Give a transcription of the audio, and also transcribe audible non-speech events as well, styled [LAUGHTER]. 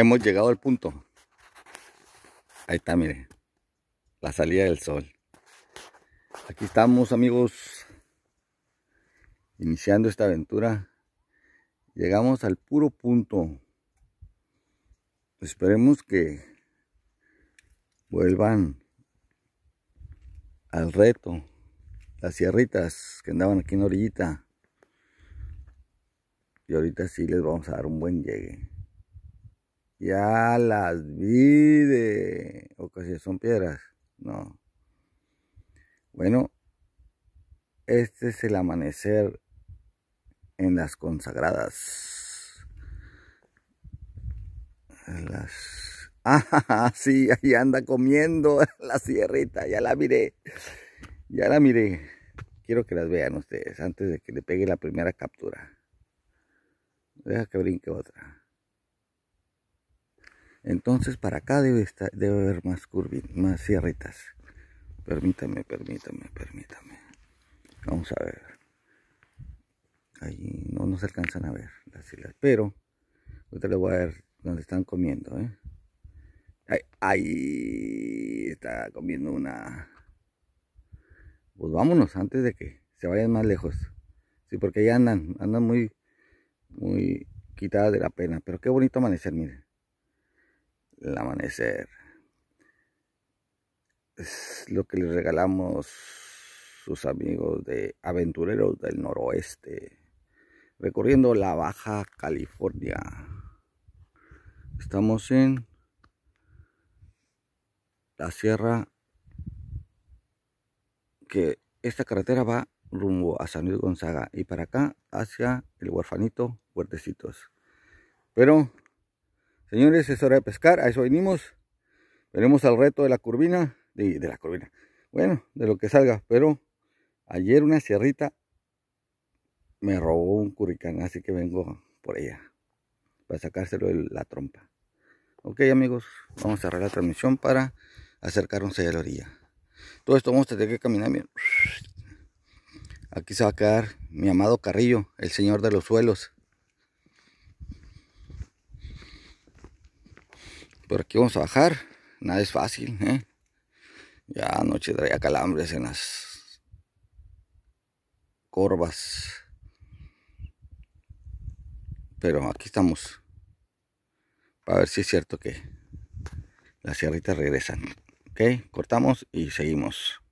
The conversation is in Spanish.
hemos llegado al punto. Ahí está, mire. La salida del sol. Aquí estamos, amigos. Iniciando esta aventura. Llegamos al puro punto. Esperemos que vuelvan al reto. Las sierritas que andaban aquí en la orillita. Y ahorita sí les vamos a dar un buen llegue. Ya las vi O casi son piedras. No. Bueno, este es el amanecer en las consagradas. Las... [LAUGHS] Ah, sí, ahí anda comiendo [LAUGHS] la sierrita, ya la miré. Ya la miré. Quiero que las vean ustedes antes de que le pegue la primera captura. Deja que brinque otra. Entonces para acá debe, debe haber más curvin, más sierritas. Permítame, permítame, permítame. Vamos a ver. Ahí no nos alcanzan a ver las islas. Pero ahorita les voy a ver donde están comiendo. ¿eh? Ahí, está comiendo una. Pues vámonos antes de que se vayan más lejos. Sí, porque ya andan, andan muy, muy quitadas de la pena. Pero qué bonito amanecer, miren el amanecer. Es lo que les regalamos sus amigos de Aventureros del Noroeste, recorriendo la Baja California. Estamos en la sierra que esta carretera va rumbo a San Luis Gonzaga y para acá hacia el huerfanito Huertecitos. Pero Señores, es hora de pescar, a eso venimos. Veremos al reto de la curvina, de, de la curvina, bueno, de lo que salga. Pero ayer una sierrita me robó un curricán, así que vengo por ella para sacárselo de la trompa. Ok amigos, vamos a cerrar la transmisión para acercarnos a la orilla. Todo esto vamos a tener que caminar Aquí se va a quedar mi amado Carrillo, el señor de los suelos. Por aquí vamos a bajar. Nada es fácil, ¿eh? Ya anoche traía calambres en las corvas. Pero aquí estamos. Para ver si es cierto que las sierritas regresan. Ok, cortamos y seguimos.